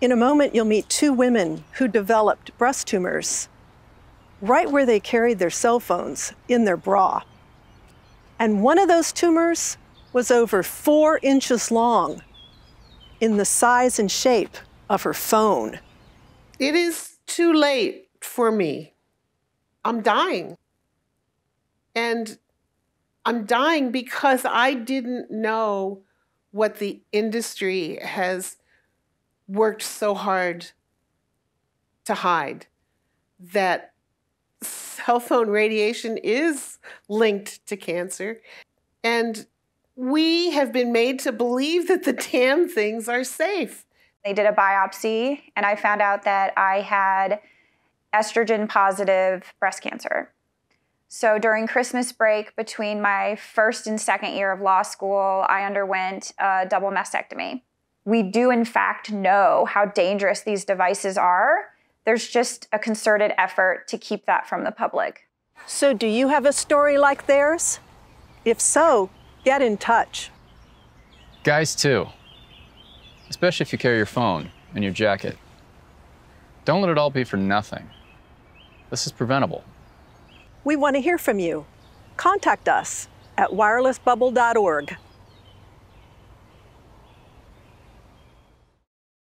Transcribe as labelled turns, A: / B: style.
A: In a moment, you'll meet two women who developed breast tumors right where they carried their cell phones in their bra. And one of those tumors was over four inches long in the
B: size and shape of her phone. It is too late for me. I'm dying. And I'm dying because I didn't know what the industry has worked so hard to hide that cell phone radiation is linked to cancer. And we have been made to believe that the damn things are safe. They did a biopsy, and I found out that I had estrogen
C: positive breast cancer. So during Christmas break, between my first and second year of law school, I underwent a double mastectomy we do, in fact, know how dangerous these devices are. There's just a concerted effort
A: to keep that from the public. So, do you have a story like theirs? If so, get in touch.
C: Guys, too. Especially if you carry your phone in your jacket. Don't let it all be for nothing. This is preventable.
A: We want to hear from you. Contact us at wirelessbubble.org.